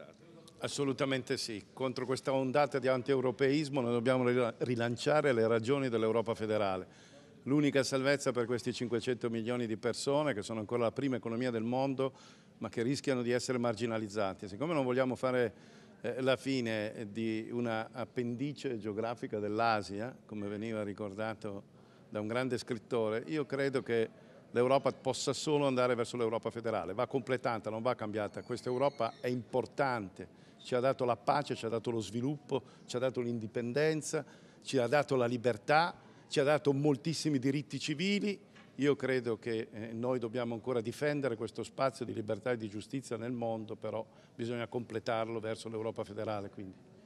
organizzate. Esatto. Assolutamente sì. Contro questa ondata di anti-europeismo noi dobbiamo rilanciare le ragioni dell'Europa federale. L'unica salvezza per questi 500 milioni di persone, che sono ancora la prima economia del mondo, ma che rischiano di essere marginalizzati. Siccome non vogliamo fare eh, la fine di una appendice geografica dell'Asia, come veniva ricordato da un grande scrittore, io credo che l'Europa possa solo andare verso l'Europa federale, va completata, non va cambiata, questa Europa è importante, ci ha dato la pace, ci ha dato lo sviluppo, ci ha dato l'indipendenza, ci ha dato la libertà, ci ha dato moltissimi diritti civili, io credo che eh, noi dobbiamo ancora difendere questo spazio di libertà e di giustizia nel mondo, però bisogna completarlo verso l'Europa federale. Quindi.